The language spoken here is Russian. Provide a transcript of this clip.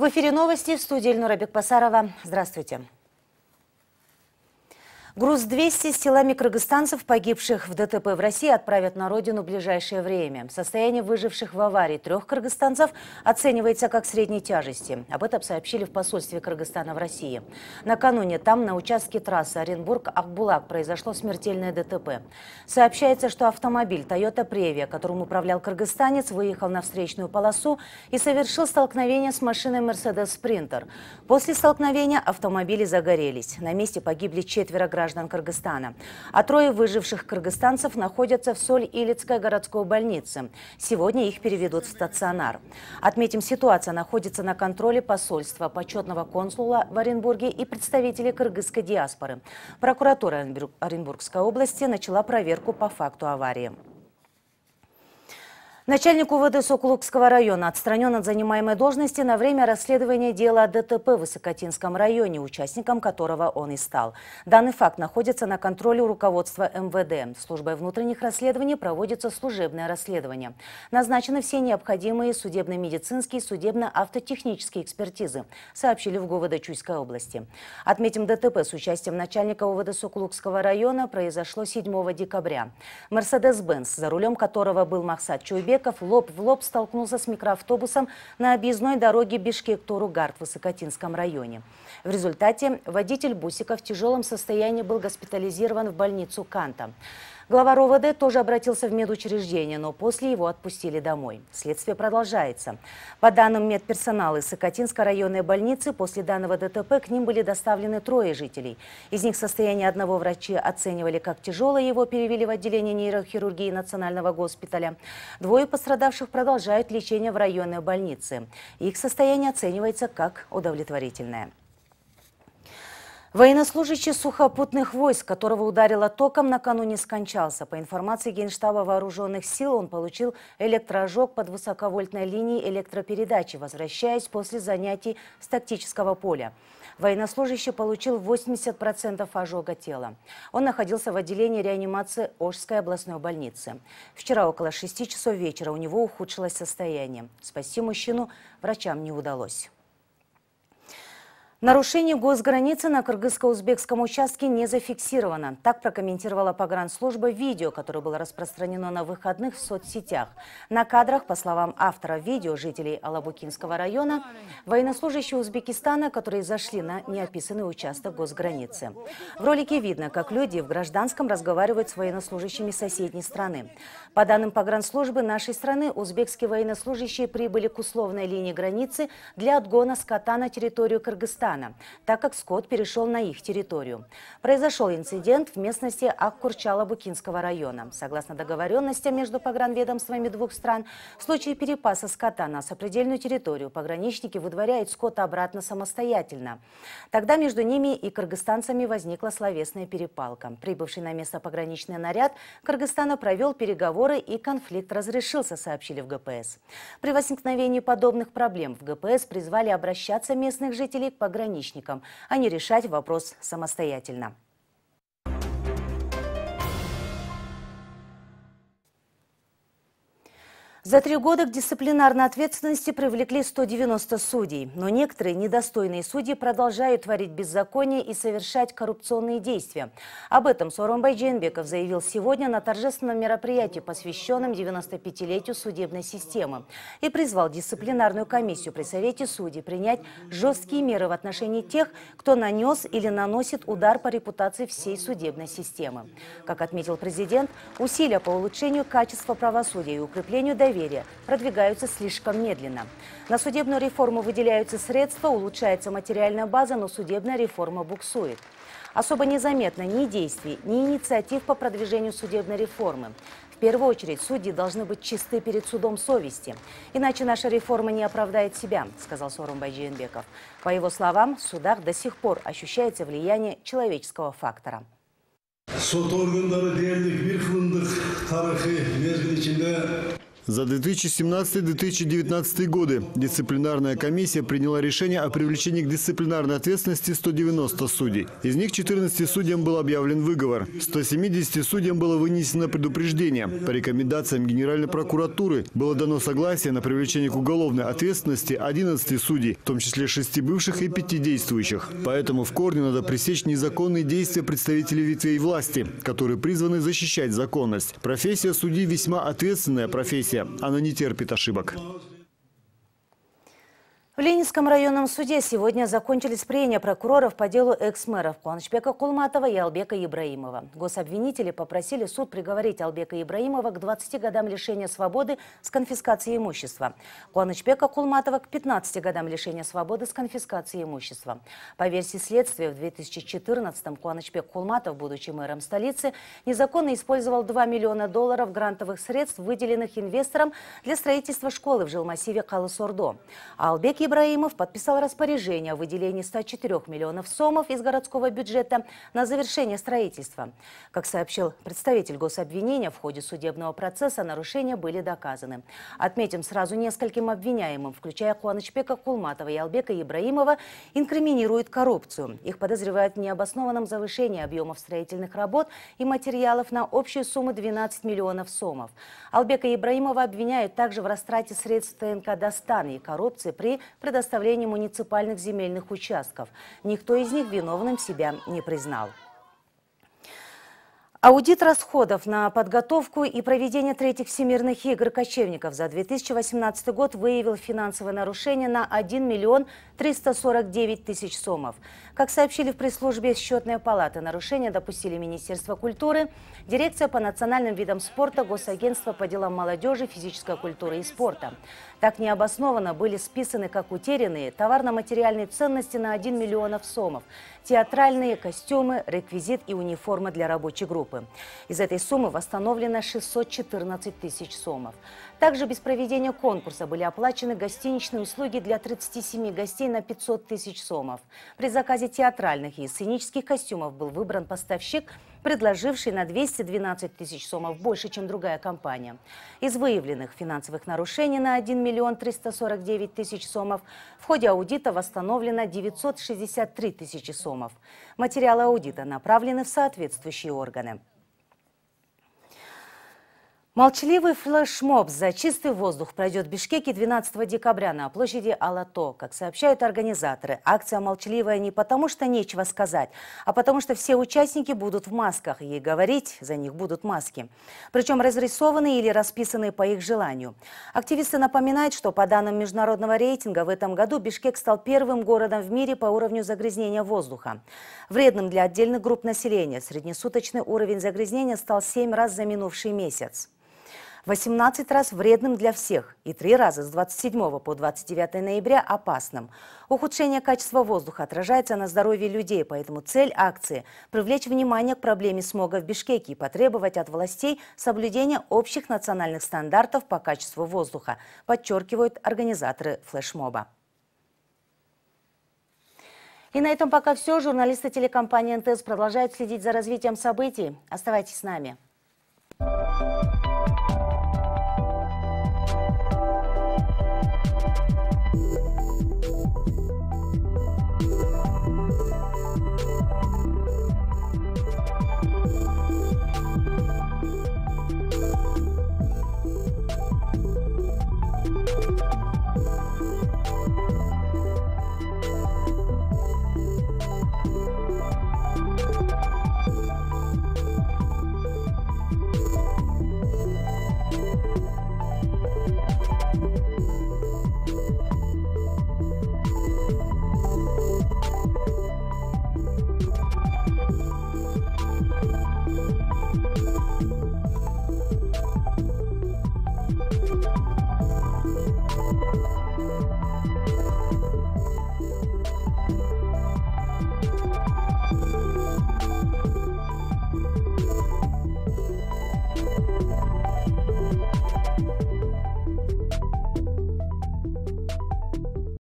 В эфире новости в студии Эльнура Бекпасарова. Здравствуйте. Груз 200 с телами кыргызстанцев, погибших в ДТП в России, отправят на родину в ближайшее время. Состояние выживших в аварии трех кыргызстанцев оценивается как средней тяжести. Об этом сообщили в посольстве Кыргызстана в России. Накануне там, на участке трассы Оренбург-Акбулак, произошло смертельное ДТП. Сообщается, что автомобиль Toyota Previa, которым управлял кыргызстанец, выехал на встречную полосу и совершил столкновение с машиной Mercedes Sprinter. После столкновения автомобили загорелись. На месте погибли четверо граждан граждан Кыргызстана. А трое выживших кыргызстанцев находятся в Соль-Илицкой городской больнице. Сегодня их переведут в стационар. Отметим, ситуация находится на контроле посольства, почетного консула в Оренбурге и представителей кыргызской диаспоры. Прокуратура Оренбургской области начала проверку по факту аварии. Начальник УВД Сокулукского района отстранен от занимаемой должности на время расследования дела о ДТП в Высокотинском районе, участником которого он и стал. Данный факт находится на контроле у руководства МВД. Службой внутренних расследований проводится служебное расследование. Назначены все необходимые судебно-медицинские и судебно-автотехнические экспертизы, сообщили в ГУВД Чуйской области. Отметим, ДТП с участием начальника УВД Сокулукского района произошло 7 декабря. Мерседес-Бенц, за рулем которого был Максат Чуйбек, Жеков лоб в лоб столкнулся с микроавтобусом на объездной дороге Бишкек-Туругард в Высокотинском районе. В результате водитель бусиков в тяжелом состоянии был госпитализирован в больницу Канта. Глава РОВД тоже обратился в медучреждение, но после его отпустили домой. Следствие продолжается. По данным медперсонала из Сокотинской районной больницы, после данного ДТП к ним были доставлены трое жителей. Из них состояние одного врачи оценивали как тяжелое, его перевели в отделение нейрохирургии Национального госпиталя. Двое пострадавших продолжают лечение в районной больнице. Их состояние оценивается как удовлетворительное. Военнослужащий сухопутных войск, которого ударило током, накануне скончался. По информации Генштаба Вооруженных сил, он получил электрожог под высоковольтной линией электропередачи, возвращаясь после занятий с тактического поля. Военнослужащий получил 80% ожога тела. Он находился в отделении реанимации Ожской областной больницы. Вчера около 6 часов вечера у него ухудшилось состояние. Спасти мужчину врачам не удалось. Нарушение госграницы на кыргызско-узбекском участке не зафиксировано. Так прокомментировала погранслужба видео, которое было распространено на выходных в соцсетях. На кадрах, по словам автора видео, жителей Алабукинского района, военнослужащие Узбекистана, которые зашли на неописанный участок госграницы. В ролике видно, как люди в гражданском разговаривают с военнослужащими соседней страны. По данным погранслужбы нашей страны, узбекские военнослужащие прибыли к условной линии границы для отгона скота на территорию Кыргызстана Казахстана, так как скот перешел на их территорию. Произошел инцидент в местности Аккурчала-Букинского района. Согласно договоренности между погранведомствами двух стран, в случае перепаса скота на сопредельную территорию пограничники выдворяют скота обратно самостоятельно. Тогда между ними и кыргызстанцами возникла словесная перепалка. Прибывший на место пограничный наряд Кыргызстана провел переговоры и конфликт разрешился, сообщили в ГПС. При возникновении подобных проблем в ГПС призвали обращаться местных жителей к пограничникам пограничникам, а не решать вопрос самостоятельно. За три года к дисциплинарной ответственности привлекли 190 судей. Но некоторые недостойные судьи продолжают творить беззаконие и совершать коррупционные действия. Об этом Сооронбай Дженбеков заявил сегодня на торжественном мероприятии, посвященном 95-летию судебной системы. И призвал дисциплинарную комиссию при Совете судей принять жесткие меры в отношении тех, кто нанес или наносит удар по репутации всей судебной системы. Как отметил президент, усилия по улучшению качества правосудия и укреплению доверия доверия продвигаются слишком медленно. На судебную реформу выделяются средства, улучшается материальная база, но судебная реформа буксует. Особо незаметно ни действий, ни инициатив по продвижению судебной реформы. В первую очередь судьи должны быть чисты перед судом совести. Иначе наша реформа не оправдает себя, сказал Сорум Байджиенбеков. По его словам, в судах до сих пор ощущается влияние человеческого фактора. Сот органдары за 2017-2019 годы дисциплинарная комиссия приняла решение о привлечении к дисциплинарной ответственности 190 судей. Из них 14 судьям был объявлен выговор, 170 судьям было вынесено предупреждение. По рекомендациям Генеральной прокуратуры было дано согласие на привлечение к уголовной ответственности 11 судей, в том числе 6 бывших и 5 действующих. Поэтому в корне надо пресечь незаконные действия представителей ветвей власти, которые призваны защищать законность. Профессия судьи весьма ответственная профессия она не терпит ошибок. В Ленинском районном суде сегодня закончились прения прокуроров по делу экс-мэров Куанчбека Кулматова и Албека Ибраимова. Гособвинители попросили суд приговорить Албека Ибраимова к 20 годам лишения свободы с конфискацией имущества. Куанчбека Кулматова к 15 годам лишения свободы с конфискацией имущества. По версии следствия, в 2014-м Куанчбек Кулматов, будучи мэром столицы, незаконно использовал 2 миллиона долларов грантовых средств, выделенных инвесторам для строительства школы в жилмассиве Калысордо. А Албек Ибраимов Ибраимов подписал распоряжение о выделении 104 миллионов сомов из городского бюджета на завершение строительства. Как сообщил представитель гособвинения, в ходе судебного процесса нарушения были доказаны. Отметим сразу нескольким обвиняемым, включая Куанычбека Кулматова и Албека Ибраимова, инкриминируют коррупцию. Их подозревают в необоснованном завышении объемов строительных работ и материалов на общую сумму 12 миллионов сомов. Албека Ибраимова обвиняют также в растрате средств ТНК «Достан» и коррупции при предоставлении муниципальных земельных участков. Никто из них виновным себя не признал. Аудит расходов на подготовку и проведение третьих всемирных игр кочевников за 2018 год выявил финансовые нарушения на 1 миллион 349 тысяч сомов. Как сообщили в пресс-службе счетной палаты, нарушения допустили Министерство культуры, Дирекция по национальным видам спорта, Госагентство по делам молодежи, физической культуры и спорта. Так необоснованно были списаны как утерянные товарно-материальные ценности на 1 миллионов сомов театральные костюмы, реквизит и униформа для рабочей группы. Из этой суммы восстановлено 614 тысяч сомов. Также без проведения конкурса были оплачены гостиничные услуги для 37 гостей на 500 тысяч сомов. При заказе театральных и сценических костюмов был выбран поставщик, предложивший на 212 тысяч сомов больше, чем другая компания. Из выявленных финансовых нарушений на 1 миллион 349 тысяч сомов в ходе аудита восстановлено 963 тысячи сомов. Материалы аудита направлены в соответствующие органы. Молчаливый флешмоб «За чистый воздух» пройдет в Бишкеке 12 декабря на площади Алато. Как сообщают организаторы, акция молчаливая не потому, что нечего сказать, а потому что все участники будут в масках, и говорить за них будут маски. Причем разрисованные или расписаны по их желанию. Активисты напоминают, что по данным международного рейтинга в этом году Бишкек стал первым городом в мире по уровню загрязнения воздуха. Вредным для отдельных групп населения среднесуточный уровень загрязнения стал 7 раз за минувший месяц. 18 раз вредным для всех и 3 раза с 27 по 29 ноября опасным. Ухудшение качества воздуха отражается на здоровье людей, поэтому цель акции – привлечь внимание к проблеме смога в Бишкеке и потребовать от властей соблюдения общих национальных стандартов по качеству воздуха, подчеркивают организаторы флешмоба. И на этом пока все. Журналисты телекомпании НТС продолжают следить за развитием событий. Оставайтесь с нами. Thank you.